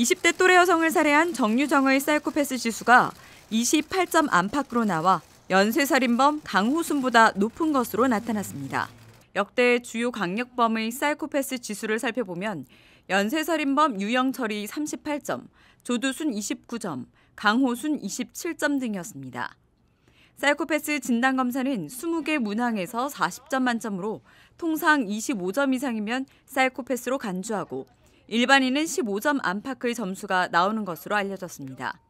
20대 또래 여성을 살해한 정유정의 사이코패스 지수가 28점 안팎으로 나와 연쇄살인범 강호순보다 높은 것으로 나타났습니다. 역대 주요 강력범의 사이코패스 지수를 살펴보면 연쇄살인범 유영철이 38점, 조두순 29점, 강호순 27점 등이었습니다. 사이코패스 진단검사는 20개 문항에서 40점 만점으로 통상 25점 이상이면 사이코패스로 간주하고 일반인은 15점 안팎의 점수가 나오는 것으로 알려졌습니다.